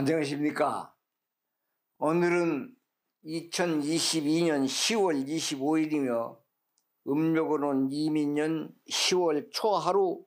안녕하십니까. 오늘은 2022년 10월 25일이며 음력으로는 이민년 10월 초하루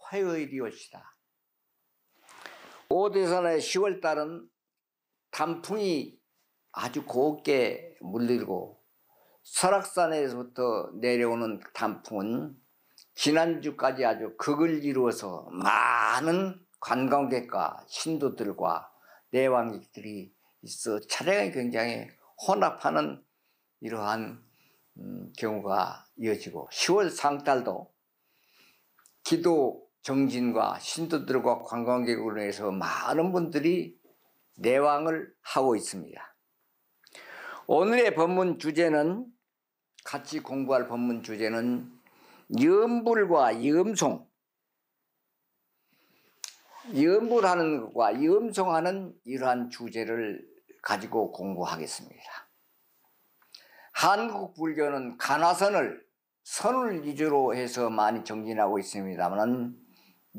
화요일이옵시다. 오대산의 10월달은 단풍이 아주 곱게 물들고 설악산에서부터 내려오는 단풍은 지난주까지 아주 극을 이루어서 많은 관광객과 신도들과 내왕익들이 있어 차량이 굉장히 혼합하는 이러한 음, 경우가 이어지고 10월 상달도 기도 정진과 신도들과 관광객으로 인 해서 많은 분들이 내왕을 하고 있습니다. 오늘의 법문 주제는 같이 공부할 법문 주제는 염불과 염송 염불하는 것과 염송하는 이러한 주제를 가지고 공부하겠습니다. 한국 불교는 가나선을 선을 위주로 해서 많이 정진하고 있습니다만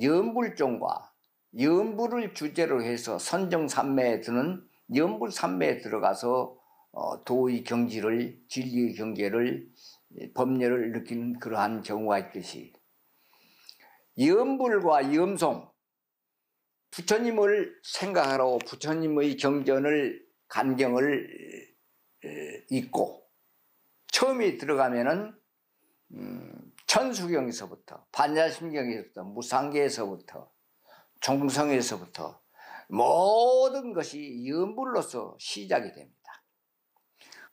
염불종과 염불을 주제로 해서 선정산매에 드는 염불산매에 들어가서 어, 도의 경지를 진리의 경계를 예, 법률을 느끼는 그러한 경우가 있듯이 염불과 염송 부처님을 생각하고 부처님의 경전을 감경을 읽고 처음에 들어가면은 음, 천수경에서부터 반야심경에서부터 무상계에서부터 종성에서부터 모든 것이 연불로서 시작이 됩니다.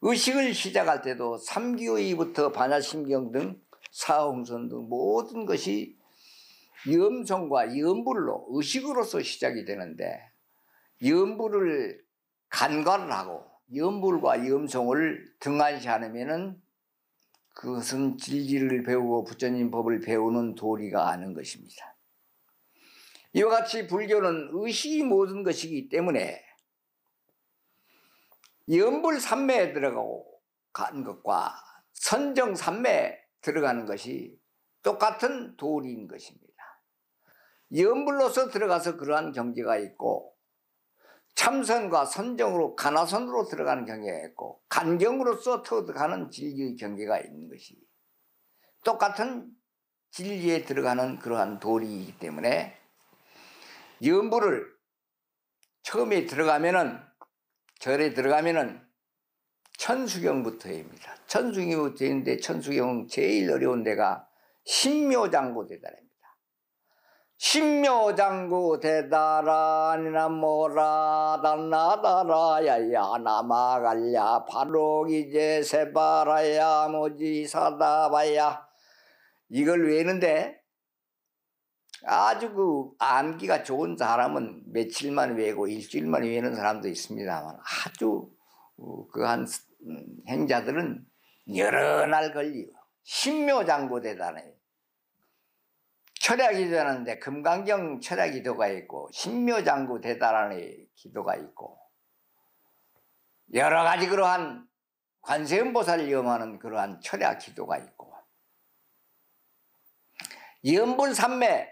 의식을 시작할 때도 삼기의부터 반야심경 등 사홍선 등 모든 것이 염성과 염불로 의식으로서 시작이 되는데 염불을 간과를 하고 염불과 염성을 등한시하면은 그것은 진리를 배우고 부처님 법을 배우는 도리가 아닌 것입니다. 이와 같이 불교는 의식이 모든 것이기 때문에 염불 삼매에 들어가고 간 것과 선정 삼매에 들어가는 것이 똑같은 도리인 것입니다. 염불로서 들어가서 그러한 경계가 있고 참선과 선정으로 가나선으로 들어가는 경계가 있고 간경으로서 터득하는 진리의 경계가 있는 것이 똑같은 진리에 들어가는 그러한 도리이기 때문에 염불을 처음에 들어가면은 절에 들어가면은 천수경부터입니다. 천수경부터는데 천수경은 제일 어려운 데가 신묘장고대단입니다. 신묘장구 대다라니나 모라단나다라야야 나마갈야 바로기제 세바라야 모지사다바야 이걸 외는데 아주 그 암기가 좋은 사람은 며칠만 외고 일주일만 외는 사람도 있습니다만 아주 어, 그한 음, 행자들은 여러 날 걸리고 신묘장구 대단해요. 철야기도하는데 금강경 철야기도가 있고 신묘장구 대단한의 기도가 있고 여러 가지 그러한 관세음보살을 염하는 그러한 철야 기도가 있고 연분산매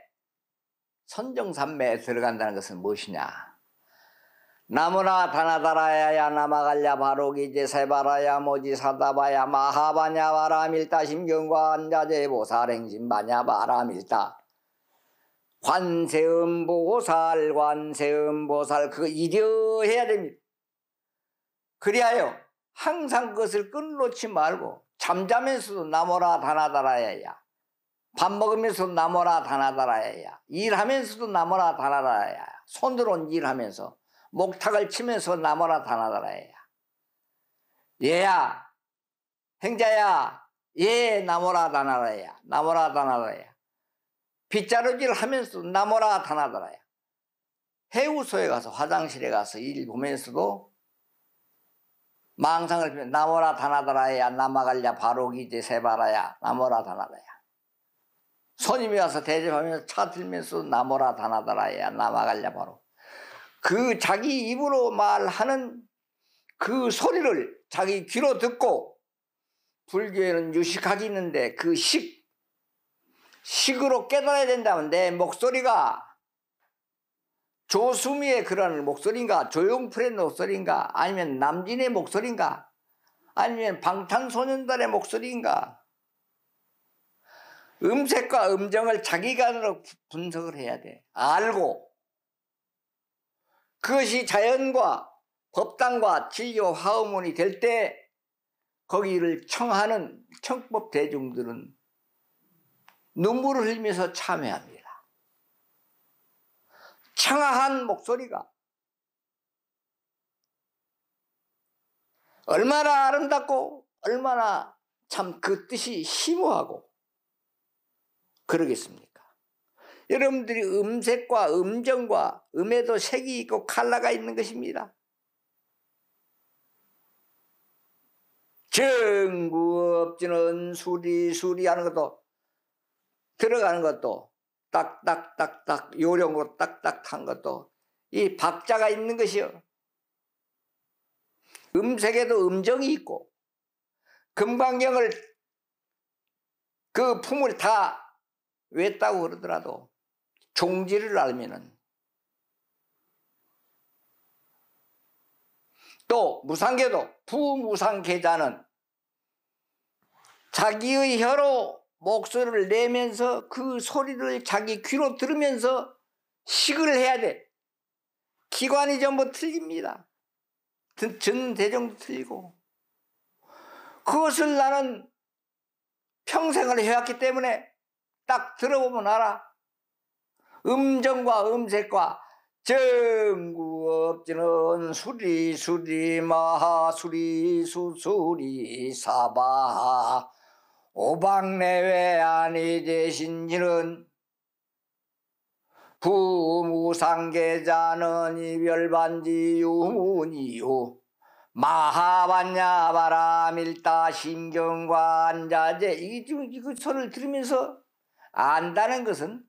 선정산매에 들어간다는 것은 무엇이냐 나무나 다나다라야야 나마갈랴 바로기제 세바라야 모지사다바야 마하바냐 바라밀다 심경과 안자제 보살행신바냐 바라밀다 관세음보살, 관세음보살, 그거 이려해야 됩니다. 그리하여 항상 그것을 끊놓지 말고 잠자면서도 나무라 다나다라야야. 밥 먹으면서도 나무라 다나다라야야. 일하면서도 나무라 다나다라야야. 손으로 일하면서 목탁을 치면서 나무라 다나다라야야. 얘야, 행자야, 예, 나무라 다나다라야. 나무라 다나다라야. 빗자루질 하면서 나무라 다나더라야 해우소에 가서 화장실에 가서 일 보면서도 망상을 피면 나무라 다나더라야 남아갈랴 바로기제 세바라야 나무라 다나라야 손님이 와서 대접하면서 차 들면서 나무라 다나더라야 남아갈랴 바로. 그 자기 입으로 말하는 그 소리를 자기 귀로 듣고 불교에는 유식하이 있는데 그 식, 식으로 깨달아야 된다면 내 목소리가 조수미의 그런 목소리인가 조용필의 목소리인가 아니면 남진의 목소리인가 아니면 방탄소년단의 목소리인가 음색과 음정을 자기간으로 분석을 해야 돼 알고 그것이 자연과 법당과 진리 화음원이 될 때 거기를 청하는 청법 대중들은 눈물을 흘리면서 참회합니다. 청아한 목소리가 얼마나 아름답고 얼마나 참 그 뜻이 심오하고 그러겠습니까? 여러분들이 음색과 음정과 음에도 색이 있고 칼라가 있는 것입니다. 정구 없지는 수리 수리하는 것도 들어가는 것도 딱딱딱딱 요령으로 딱딱한 것도 이 박자가 있는 것이요. 음색에도 음정이 있고 금방경을그 품을 다외다고 그러더라도 종지를 알면은 또 무상계도 부무상계자는 자기의 혀로 목소리를 내면서 그 소리를 자기 귀로 들으면서 식을 해야 돼. 기관이 전부 틀립니다. 전 대정도 틀리고. 그것을 나는 평생을 해왔기 때문에 딱 들어보면 알아. 음정과 음색과 정구 없지는 수리 수리 마하 수리 수수리 사바 오방내외 아니 되신지는 부무상계자는 이별반지 유문이요 마하반야 바라밀다 신경과 안자제 이게 지금 이거 그 소리를 들으면서 안다는 것은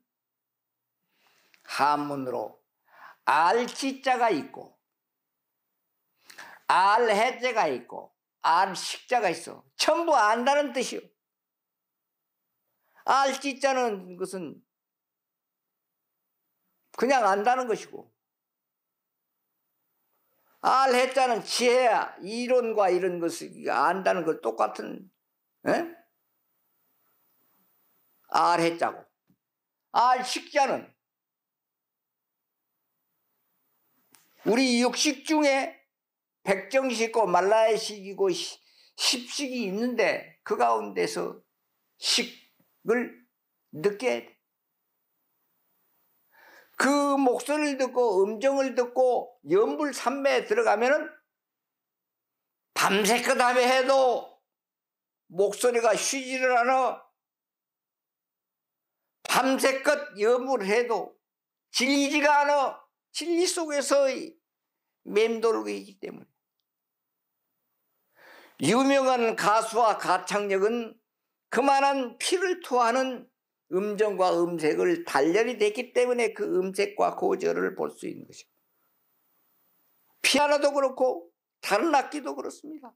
한문으로 알치자가 있고 알해제가 있고 알식자가 있어 전부 안다는 뜻이요 알지자는 것은 그냥 안다는 것이고 알 해자는 지혜야 이론과 이런 것을 안다는 것 똑같은 에? 예? 알해자고 알식자는 우리 육식 중에 백정식이고 말라의식이고 십식이 있는데 그 가운데서 식걸 느껴야 돼. 그 목소리를 듣고 음정을 듣고 연불 산매에 들어가면은 밤새 그다음에 해도 목소리가 쉬지를 않아. 밤새껏 염을 해도 질리지가 않아. 진리 속에서 맴돌고 있기 때문에. 유명한 가수와 가창력은 그만한 피를 토하는 음정과 음색을 단련이 됐기 때문에 그 음색과 고절을 볼 수 있는 것입니다. 피아노도 그렇고 다른 악기도 그렇습니다.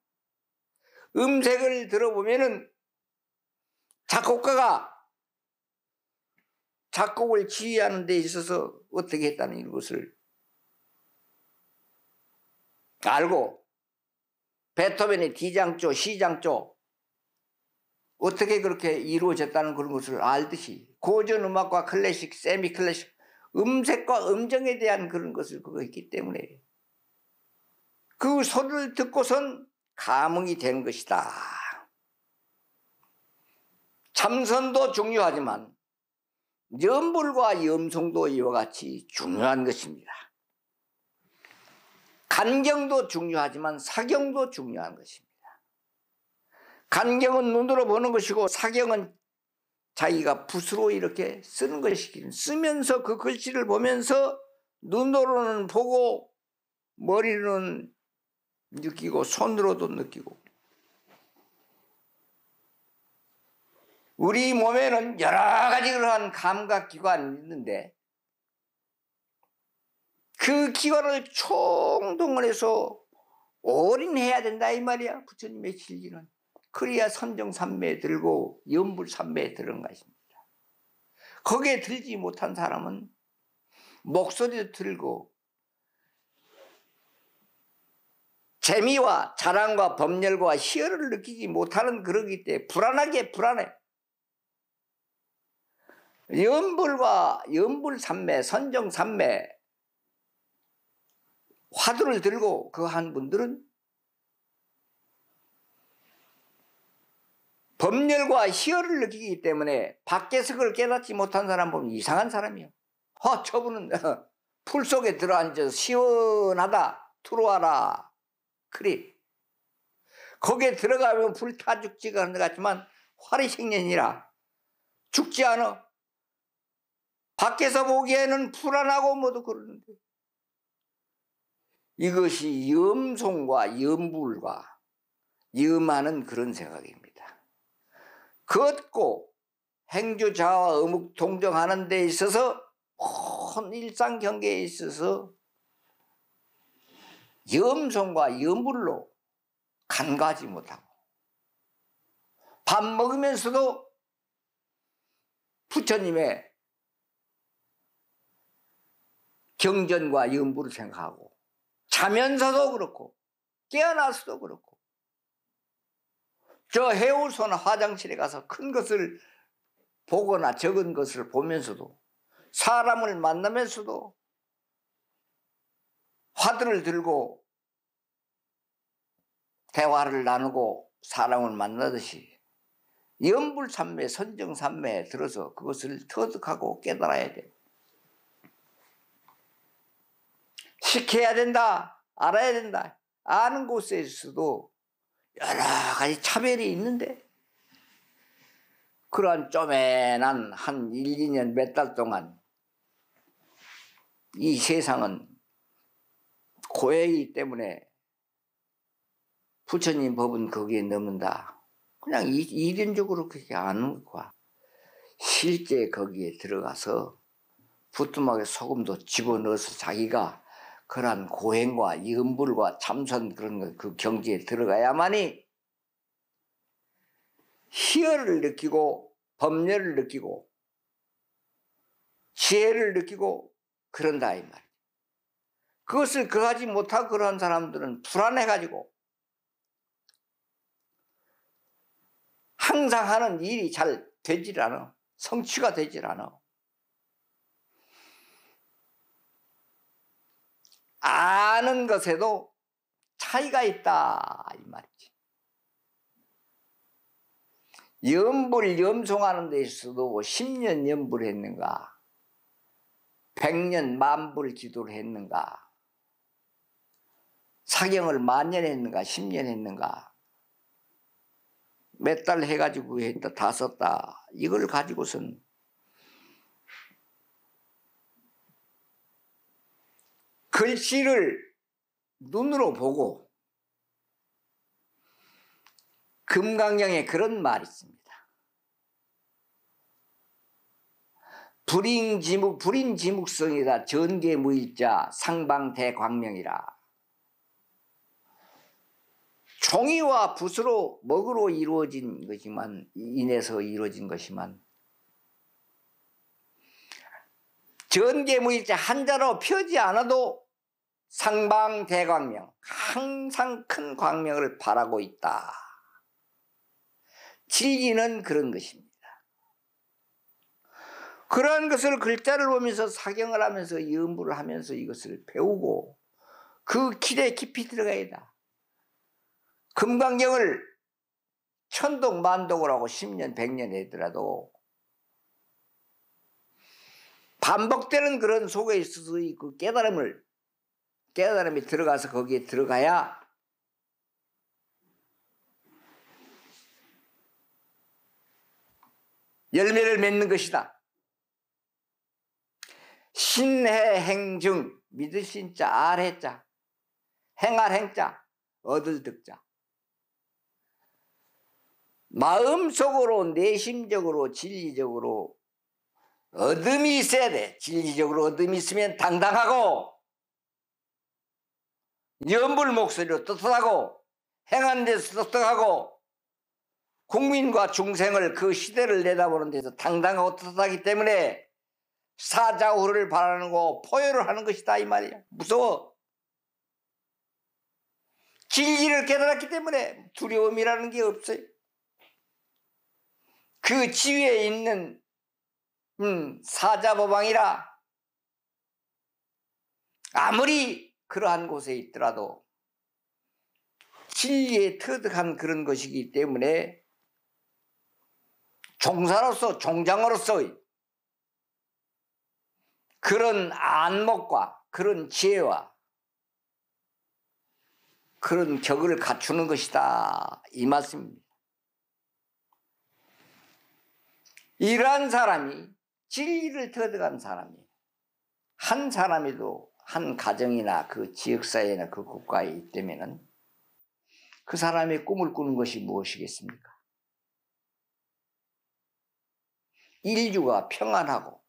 음색을 들어보면 작곡가가 작곡을 지휘하는 데 있어서 어떻게 했다는 것을 알고 베토벤의 D장조, 시장조 어떻게 그렇게 이루어졌다는 그런 것을 알듯이 고전 음악과 클래식, 세미 클래식, 음색과 음정에 대한 그런 것을 그거 했기 때문에 그 소리를 듣고선 감흥이 되는 것이다. 참선도 중요하지만 연불과 염송도 이와 같이 중요한 것입니다. 간경도 중요하지만 사경도 중요한 것입니다. 간경은 눈으로 보는 것이고 사경은 자기가 붓으로 이렇게 쓰는 것이긴 쓰면서 그 글씨를 보면서 눈으로는 보고 머리로는 느끼고 손으로도 느끼고 우리 몸에는 여러 가지 그러한 감각기관이 있는데 그 기관을 총동원해서 올인해야 된다 이 말이야 부처님의 진리는 그래야 선정산매에 들고 연불산매에 들은 것입니다. 거기에 들지 못한 사람은 목소리도 들고 재미와 자랑과 법열과 희열을 느끼지 못하는 그러기 때문에 불안하게 불안해. 연불과 연불산매, 선정산매 화두를 들고 그 한 분들은 법렬과 희열을 느끼기 때문에 밖에서 그걸 깨닫지 못한 사람 보면 이상한 사람이요. 어, 저분은 풀 속에 들어앉아 시원하다. 들어와라. 그래. 거기에 들어가면 불타 죽지가 않는 것 같지만 활이 생년이라 죽지 않아. 밖에서 보기에는 불안하고 뭐도 그러는데 이것이 염송과 염불과 염하는 그런 생각입니다. 걷고 행주자와 의묵 동정하는 데 있어서 큰 일상 경계에 있어서 염손과 염불로 간과하지 못하고 밥 먹으면서도 부처님의 경전과 염불을 생각하고 자면서도 그렇고 깨어나서도 그렇고 저 해울소나 화장실에 가서 큰 것을 보거나 적은 것을 보면서도 사람을 만나면서도 화두를 들고 대화를 나누고 사람을 만나듯이 연불삼매, 선정삼매에 들어서 그것을 터득하고 깨달아야 돼. 시켜야 된다. 알아야 된다. 아는 곳에서도 여러 가지 차별이 있는데 그러한 쪼매난 한 1, 2년 몇 달 동안 이 세상은 고해이기 때문에 부처님 법은 거기에 넘는다. 그냥 이견적으로 그렇게 아는 거야. 실제 거기에 들어가서 부뚜막에 소금도 집어넣어서 자기가 그러한 고행과 이음불과 참선 그런 그 경지에 들어가야만이 희열을 느끼고 법례를 느끼고 지혜를 느끼고 그런다 이말 그것을 그하지 못하고 그러한 사람들은 불안해가지고 항상 하는 일이 잘 되질 않아. 성취가 되질 않아. 아는 것에도 차이가 있다 이 말이지. 염불 염송하는 데 있어도 10년 염불 했는가 100년 만불 기도를 했는가 사경을 만년 했는가 10년 했는가 몇 달 해가지고 했다 다 썼다 이걸 가지고선 글씨를 눈으로 보고 금강경에 그런 말이 있습니다. 불인지묵 불인지묵성이다 전계무일자 상방대광명이라 종이와 붓으로 먹으로 이루어진 것이만 인해서 이루어진 것이만 전계무일자 한자로 펴지 않아도 상방 대광명, 항상 큰 광명을 바라고 있다. 진리는 그런 것입니다. 그러한 것을 글자를 보면서 사경을 하면서 연부를 하면서 이것을 배우고 그 길에 깊이 들어가야다. 금강경을 천동 만동을 하고 10년 100년 해더라도 반복되는 그런 속에 있어서 그 깨달음을 깨달음이 들어가서 거기에 들어가야 열매를 맺는 것이다. 신해 행중 믿을 신자 알해자 행할 행자 얻을 득자 마음속으로 내심적으로 진리적으로 얻음이 있어야 돼 진리적으로 얻음이 있으면 당당하고 연불 목소리로 떳떳하고 행한 데서 떳떳하고 국민과 중생을 그 시대를 내다보는 데서 당당하고 떳떳하기 때문에 사자후를 바라는 거 포효를 하는 것이다 이 말이야 무서워 진리를 깨달았기 때문에 두려움이라는 게 없어요 그 지위에 있는 음, 사자보방이라 아무리 그러한 곳에 있더라도 진리에 터득한 그런 것이기 때문에 종사로서 종장으로서의 그런 안목과 그런 지혜와 그런 격을 갖추는 것이다 이 말씀입니다. 이러한 사람이 진리를 터득한 사람이 한 사람이도 한 가정이나 그 지역사회나 그 국가에 있다면은 그 사람의 꿈을 꾸는 것이 무엇이겠습니까? 인류가 평안하고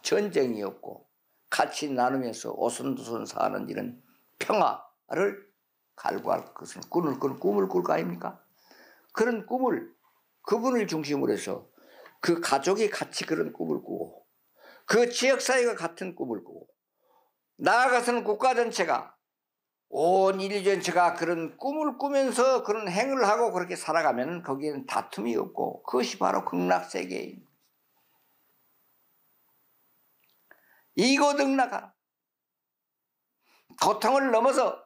전쟁이 없고 같이 나누면서 오손도손 사는 이런 평화를 갈구할 것은 꿈을 꿀 꿈을 꿀 거 아닙니까? 그런 꿈을 그분을 중심으로 해서 그 가족이 같이 그런 꿈을 꾸고 그 지역사회가 같은 꿈을 꾸고 나아가서는 국가 전체가 온 인류 전체가 그런 꿈을 꾸면서 그런 행을 하고 그렇게 살아가면 거기에는 다툼이 없고 그것이 바로 극락세계입니다. 이고등락하라. 고통을 넘어서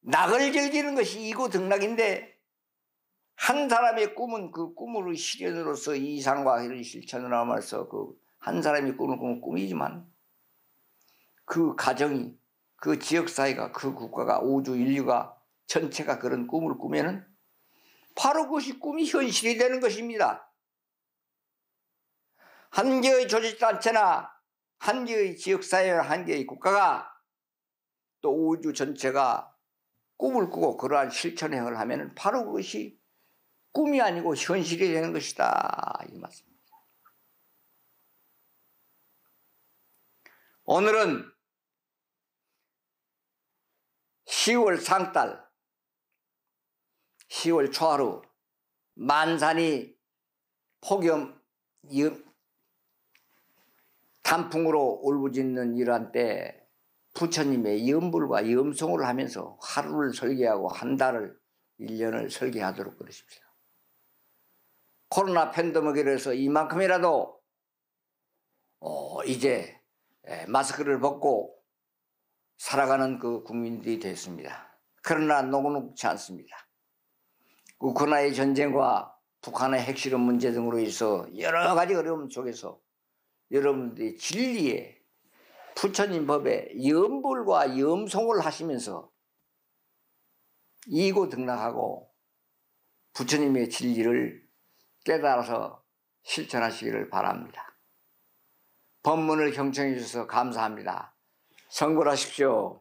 낙을 즐기는 것이 이고등락인데 한 사람의 꿈은 그 꿈으로 실현으로서 이상과 이런 실천을 하면서 그 한 사람이 꿈을 꾸면 꿈이지만 그 가정이 그 지역사회가 그 국가가 우주 인류가 전체가 그런 꿈을 꾸면은 바로 그것이 꿈이 현실이 되는 것입니다. 한 개의 조직단체나 한 개의 지역사회나 한 개의 국가가 또 우주 전체가 꿈을 꾸고 그러한 실천행을 하면 바로 그것이 꿈이 아니고 현실이 되는 것이다. 이 말씀입니다. 오늘은 10월 상달 10월 초하루 만산이 폭염 단풍으로 울부짖는 이러한 때 부처님의 염불과 염송을 하면서 하루를 설계하고 한 달을 1년을 설계하도록 그러십시오. 코로나 팬데믹으로 해서 이만큼이라도 어, 이제 마스크를 벗고 살아가는 그 국민들이 됐습니다. 그러나 녹록지 않습니다. 우크라이나의 전쟁과 북한의 핵실험 문제 등으로 인해서 여러 가지 어려움 속에서 여러분들이 진리에 부처님 법에 염불과 염송을 하시면서 이고 등락하고 부처님의 진리를 깨달아서 실천하시기를 바랍니다. 법문을 경청해 주셔서 감사합니다. 성불하십시오